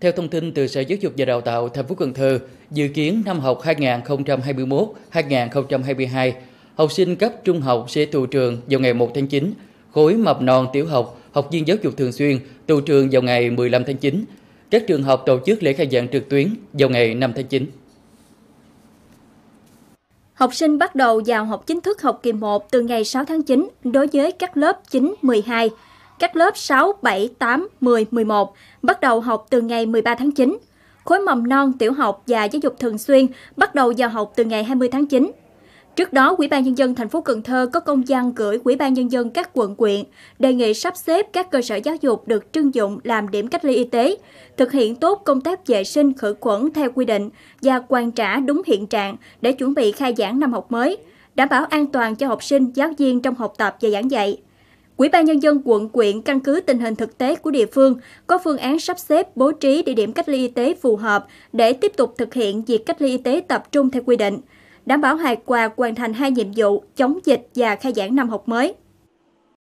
Theo thông tin từ Sở Giáo dục và Đào tạo thành phố Cần Thơ, dự kiến năm học 2021-2022, học sinh cấp trung học sẽ tụ trường vào ngày 1 tháng 9, khối mập non tiểu học, học viên giáo dục thường xuyên tụ trường vào ngày 15 tháng 9. Các trường học tổ chức lễ khai giảng trực tuyến vào ngày 5 tháng 9. Học sinh bắt đầu vào học chính thức học kỳ 1 từ ngày 6 tháng 9 đối với các lớp 9, 12, các lớp 6, 7, 8, 10, 11 bắt đầu học từ ngày 13 tháng 9. Khối mầm non, tiểu học và giáo dục thường xuyên bắt đầu giờ học từ ngày 20 tháng 9. Trước đó, Ủy ban nhân dân thành phố Cần Thơ có công văn gửi Ủy ban nhân dân các quận huyện đề nghị sắp xếp các cơ sở giáo dục được trưng dụng làm điểm cách ly y tế, thực hiện tốt công tác vệ sinh khử khuẩn theo quy định và hoàn trả đúng hiện trạng để chuẩn bị khai giảng năm học mới, đảm bảo an toàn cho học sinh, giáo viên trong học tập và giảng dạy. Quỹ ban nhân dân quận quyện căn cứ tình hình thực tế của địa phương có phương án sắp xếp bố trí địa điểm cách ly y tế phù hợp để tiếp tục thực hiện việc cách ly y tế tập trung theo quy định, đảm bảo hài hòa hoàn thành hai nhiệm vụ chống dịch và khai giảng năm học mới.